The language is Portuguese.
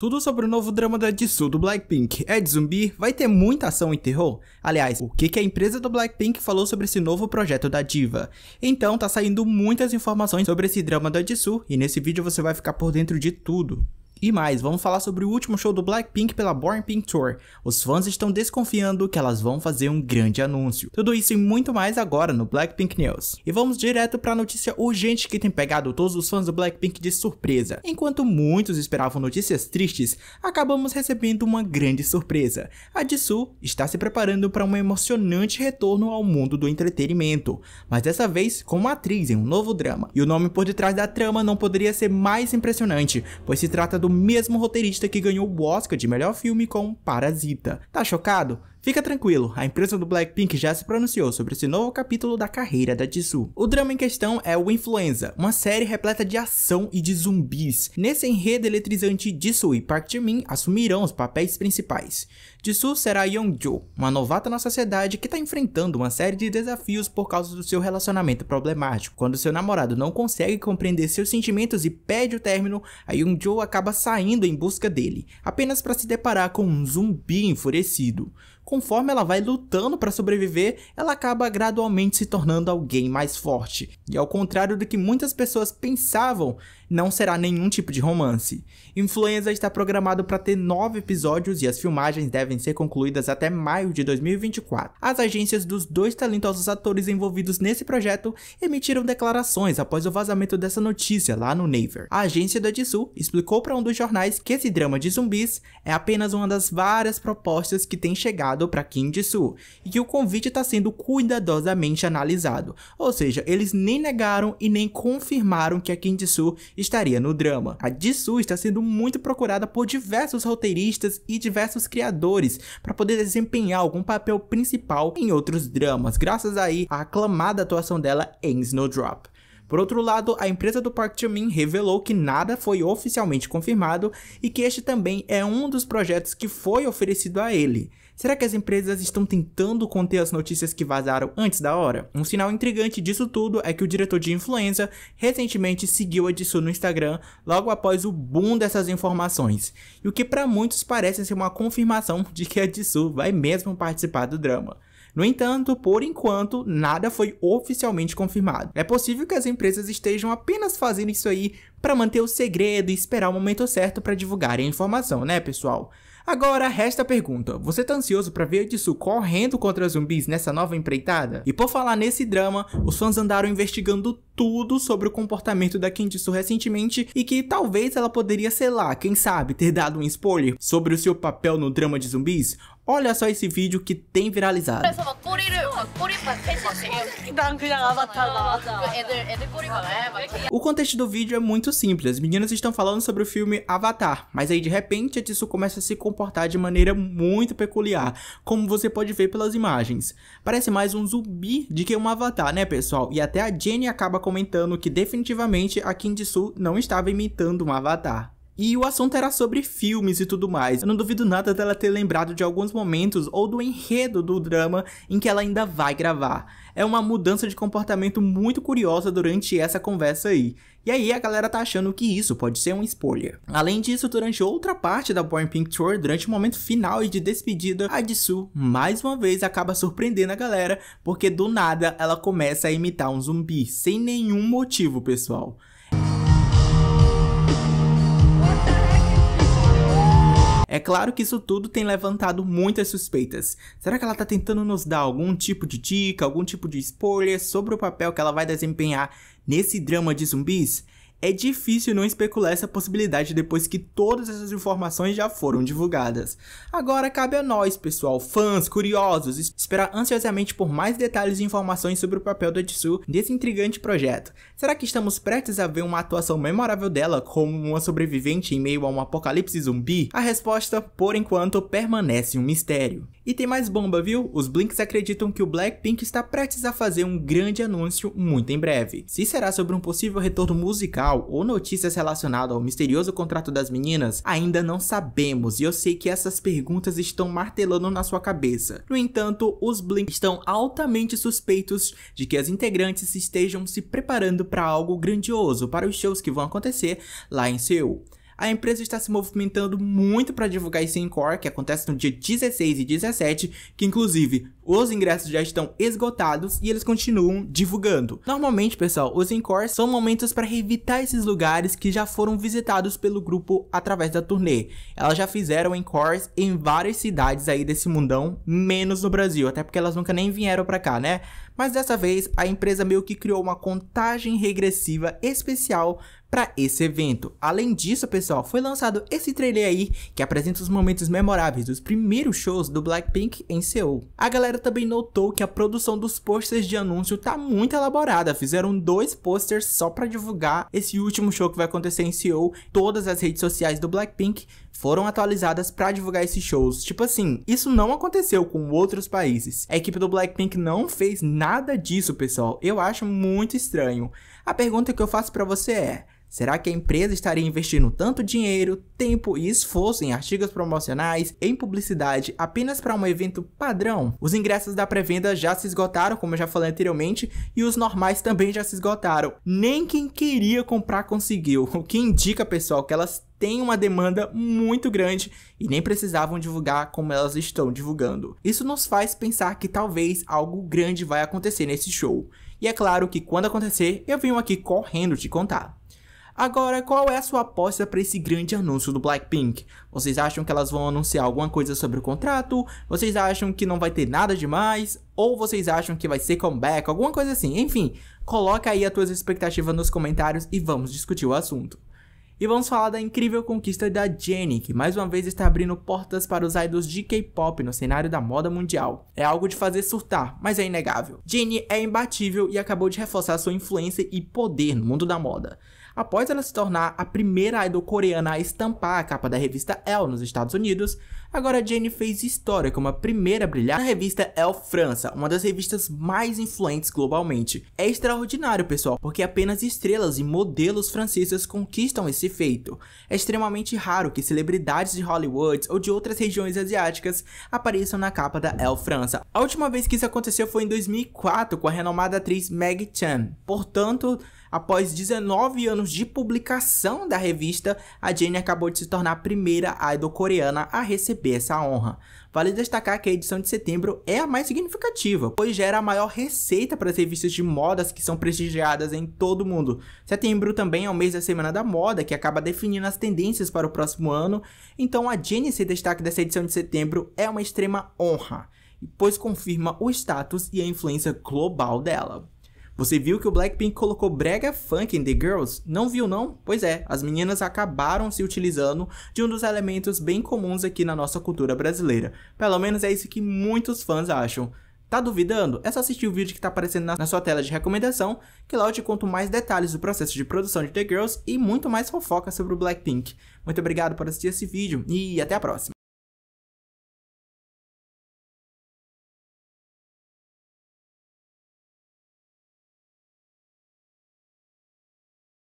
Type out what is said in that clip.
Tudo sobre o novo drama da Jisoo do Blackpink. É de zumbi? Vai ter muita ação e terror? Aliás, o que, que a empresa do Blackpink falou sobre esse novo projeto da diva? Então tá saindo muitas informações sobre esse drama da Jisoo e nesse vídeo você vai ficar por dentro de tudo. E mais, vamos falar sobre o último show do Blackpink pela Born Pink Tour. Os fãs estão desconfiando que elas vão fazer um grande anúncio. Tudo isso e muito mais agora no Blackpink News. E vamos direto para a notícia urgente que tem pegado todos os fãs do Blackpink de surpresa. Enquanto muitos esperavam notícias tristes, acabamos recebendo uma grande surpresa. A Jisoo está se preparando para um emocionante retorno ao mundo do entretenimento, mas dessa vez como atriz em um novo drama. E o nome por detrás da trama não poderia ser mais impressionante, pois se trata do do mesmo roteirista que ganhou o Oscar de melhor filme com Parasita. Tá chocado? Fica tranquilo, a empresa do Blackpink já se pronunciou sobre esse novo capítulo da carreira da Jisoo. O drama em questão é o Influenza, uma série repleta de ação e de zumbis. Nesse enredo eletrizante, Jisoo e Park Jimin assumirão os papéis principais. Jisoo será Yeonjo, uma novata na sociedade que está enfrentando uma série de desafios por causa do seu relacionamento problemático. Quando seu namorado não consegue compreender seus sentimentos e pede o término, a Yeonjo acaba saindo em busca dele, apenas para se deparar com um zumbi enfurecido. Conforme ela vai lutando para sobreviver, ela acaba gradualmente se tornando alguém mais forte. E ao contrário do que muitas pessoas pensavam, não será nenhum tipo de romance. Influenza está programado para ter nove episódios e as filmagens devem ser concluídas até maio de 2024. As agências dos dois talentosos atores envolvidos nesse projeto emitiram declarações após o vazamento dessa notícia lá no Naver. A agência da Jisoo explicou para um dos jornais que esse drama de zumbis é apenas uma das várias propostas que tem chegado para Kim Jisoo e que o convite está sendo cuidadosamente analisado. Ou seja, eles nem negaram e nem confirmaram que a Kim Jisoo estaria no drama. A Jisoo está sendo muito procurada por diversos roteiristas e diversos criadores para poder desempenhar algum papel principal em outros dramas, graças aí à aclamada atuação dela em Snowdrop. Por outro lado, a empresa do Park Chumin revelou que nada foi oficialmente confirmado e que este também é um dos projetos que foi oferecido a ele. Será que as empresas estão tentando conter as notícias que vazaram antes da hora? Um sinal intrigante disso tudo é que o diretor de influenza recentemente seguiu a Dissu no Instagram logo após o boom dessas informações, e o que para muitos parece ser uma confirmação de que a Dissu vai mesmo participar do drama. No entanto, por enquanto, nada foi oficialmente confirmado. É possível que as empresas estejam apenas fazendo isso aí para manter o segredo e esperar o momento certo para divulgarem a informação, né, pessoal? Agora resta a pergunta: você tá ansioso para ver Jisoo correndo contra zumbis nessa nova empreitada? E por falar nesse drama, os fãs andaram investigando tudo sobre o comportamento da Candice recentemente e que talvez ela poderia, sei lá, quem sabe, ter dado um spoiler sobre o seu papel no drama de zumbis? Olha só esse vídeo que tem viralizado. O contexto do vídeo é muito simples. As meninas estão falando sobre o filme Avatar, mas aí de repente a Jisoo começa a se comportar de maneira muito peculiar, como você pode ver pelas imagens. Parece mais um zumbi do que um avatar, né, pessoal? E até a Jenny acaba comentando que definitivamente a Kim Ji-soo não estava imitando um avatar. E o assunto era sobre filmes e tudo mais. Eu não duvido nada dela ter lembrado de alguns momentos ou do enredo do drama em que ela ainda vai gravar. É uma mudança de comportamento muito curiosa durante essa conversa aí. E aí a galera tá achando que isso pode ser um spoiler. Além disso, durante outra parte da Born Pink Tour, durante o momento final e de despedida, a Jisoo mais uma vez acaba surpreendendo a galera, porque do nada ela começa a imitar um zumbi, sem nenhum motivo, pessoal. É claro que isso tudo tem levantado muitas suspeitas. Será que ela está tentando nos dar algum tipo de dica, algum tipo de spoiler sobre o papel que ela vai desempenhar nesse drama de zumbis? É difícil não especular essa possibilidade depois que todas essas informações já foram divulgadas. Agora cabe a nós, pessoal, fãs, curiosos, esperar ansiosamente por mais detalhes e informações sobre o papel da Jisoo nesse intrigante projeto. Será que estamos prestes a ver uma atuação memorável dela como uma sobrevivente em meio a um apocalipse zumbi? A resposta, por enquanto, permanece um mistério. E tem mais bomba, viu? Os Blinks acreditam que o Blackpink está prestes a fazer um grande anúncio muito em breve. Se será sobre um possível retorno musical ou notícias relacionadas ao misterioso contrato das meninas, ainda não sabemos e eu sei que essas perguntas estão martelando na sua cabeça. No entanto, os Blinks estão altamente suspeitos de que as integrantes estejam se preparando para algo grandioso para os shows que vão acontecer lá em Seul a empresa está se movimentando muito para divulgar esse Encore, que acontece no dia 16 e 17, que inclusive os ingressos já estão esgotados e eles continuam divulgando. Normalmente, pessoal, os encores são momentos para revitar esses lugares que já foram visitados pelo grupo através da turnê. Elas já fizeram encores em várias cidades aí desse mundão, menos no Brasil, até porque elas nunca nem vieram para cá, né? Mas dessa vez, a empresa meio que criou uma contagem regressiva especial para esse evento. Além disso, pessoal, foi lançado esse trailer aí que apresenta os momentos memoráveis dos primeiros shows do Blackpink em Seul. A galera galera também notou que a produção dos posters de anúncio tá muito elaborada, fizeram dois posters só para divulgar esse último show que vai acontecer em Seoul. Todas as redes sociais do Blackpink foram atualizadas para divulgar esses shows. Tipo assim, isso não aconteceu com outros países. A equipe do Blackpink não fez nada disso, pessoal. Eu acho muito estranho. A pergunta que eu faço para você é: Será que a empresa estaria investindo tanto dinheiro, tempo e esforço em artigos promocionais, em publicidade, apenas para um evento padrão? Os ingressos da pré-venda já se esgotaram, como eu já falei anteriormente, e os normais também já se esgotaram. Nem quem queria comprar conseguiu, o que indica, pessoal, que elas têm uma demanda muito grande e nem precisavam divulgar como elas estão divulgando. Isso nos faz pensar que talvez algo grande vai acontecer nesse show. E é claro que quando acontecer, eu venho aqui correndo te contar. Agora, qual é a sua aposta para esse grande anúncio do Blackpink? Vocês acham que elas vão anunciar alguma coisa sobre o contrato? Vocês acham que não vai ter nada demais? Ou vocês acham que vai ser comeback, alguma coisa assim? Enfim, coloca aí as tuas expectativas nos comentários e vamos discutir o assunto. E vamos falar da incrível conquista da Jennie, que mais uma vez está abrindo portas para os idols de K-pop no cenário da moda mundial. É algo de fazer surtar, mas é inegável. Jennie é imbatível e acabou de reforçar sua influência e poder no mundo da moda. Após ela se tornar a primeira idol coreana a estampar a capa da revista Elle nos Estados Unidos, Agora, Jane fez história como a primeira a brilhar na revista Elle França, uma das revistas mais influentes globalmente. É extraordinário, pessoal, porque apenas estrelas e modelos franceses conquistam esse feito. É extremamente raro que celebridades de Hollywood ou de outras regiões asiáticas apareçam na capa da Elle França. A última vez que isso aconteceu foi em 2004 com a renomada atriz Meg Chan. Portanto, após 19 anos de publicação da revista, a Jane acabou de se tornar a primeira idol coreana a receber receber essa honra. Vale destacar que a edição de setembro é a mais significativa, pois gera a maior receita para as revistas de modas que são prestigiadas em todo o mundo. Setembro também é o mês da Semana da Moda, que acaba definindo as tendências para o próximo ano, então a Jenny se destaque dessa edição de setembro é uma extrema honra, pois confirma o status e a influência global dela. Você viu que o Blackpink colocou brega funk em The Girls? Não viu não? Pois é, as meninas acabaram se utilizando de um dos elementos bem comuns aqui na nossa cultura brasileira. Pelo menos é isso que muitos fãs acham. Tá duvidando? É só assistir o vídeo que tá aparecendo na, sua tela de recomendação, que lá eu te conto mais detalhes do processo de produção de The Girls e muito mais fofoca sobre o Blackpink. Muito obrigado por assistir esse vídeo e até a próxima!